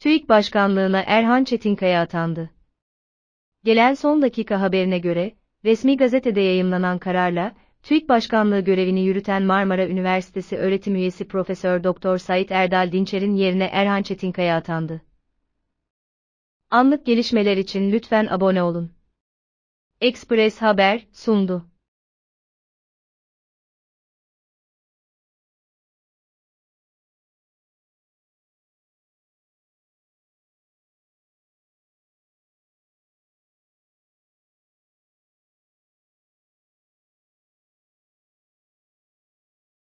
TÜİK Başkanlığına Erhan Çetinkaya atandı. Gelen son dakika haberine göre, resmi gazetede yayımlanan kararla, TÜİK Başkanlığı görevini yürüten Marmara Üniversitesi öğretim üyesi Profesör Doktor Sait Erdal Dinçer'in yerine Erhan Çetinkaya atandı. Anlık gelişmeler için lütfen abone olun. Express Haber sundu.